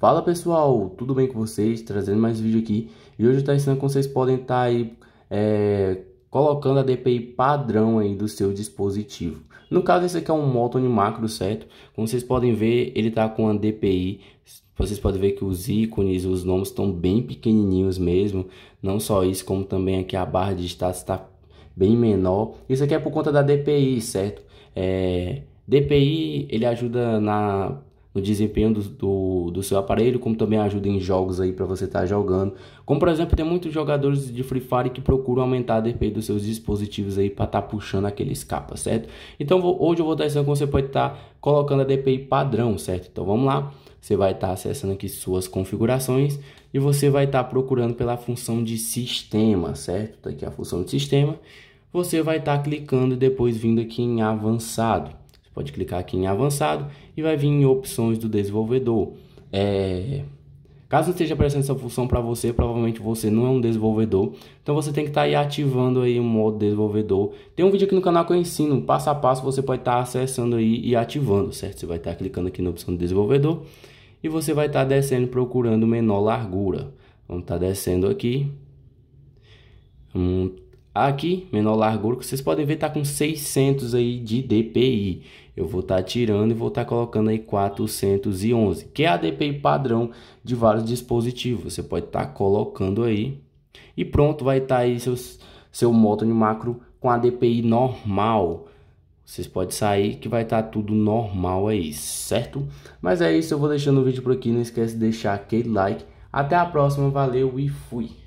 Fala pessoal, tudo bem com vocês? Trazendo mais vídeo aqui e hoje eu estou ensinando como vocês podem estar tá aí é, colocando a DPI padrão aí do seu dispositivo. No caso esse aqui é um Motone Macro, certo? Como vocês podem ver, ele está com a DPI vocês podem ver que os ícones, os nomes estão bem pequenininhos mesmo. Não só isso, como também aqui a barra de status está bem menor. Isso aqui é por conta da DPI, certo? É, DPI ele ajuda na no desempenho do, do, do, seu aparelho, como também ajuda em jogos aí para você estar tá jogando. Como por exemplo, tem muitos jogadores de Free Fire que procuram aumentar a DPI dos seus dispositivos aí para estar tá puxando aqueles capas, certo? Então vou, hoje eu vou estar ensinando como você pode estar tá colocando a DPI padrão, certo? Então vamos lá. Você vai estar tá acessando aqui suas configurações e você vai estar tá procurando pela função de sistema, certo? Tá aqui a função de sistema. Você vai estar tá clicando e depois vindo aqui em avançado pode clicar aqui em avançado e vai vir em opções do desenvolvedor. É... Caso não esteja aparecendo essa função para você, provavelmente você não é um desenvolvedor, então você tem que estar tá aí ativando aí o modo desenvolvedor. Tem um vídeo aqui no canal que eu ensino, passo a passo você pode estar tá acessando aí e ativando, certo? Você vai estar tá clicando aqui na opção de desenvolvedor e você vai estar tá descendo procurando menor largura. Vamos estar tá descendo aqui. Vamos hum, Aqui, menor largura, vocês podem ver, tá com 600 aí de DPI. Eu vou estar tá tirando e vou estar tá colocando aí 411, que é a DPI padrão de vários dispositivos. Você pode estar tá colocando aí e pronto, vai estar tá aí seus, seu modo de macro com a DPI normal. Vocês podem sair que vai estar tá tudo normal aí, certo? Mas é isso, eu vou deixando o vídeo por aqui. Não esquece de deixar aquele like. Até a próxima, valeu e fui!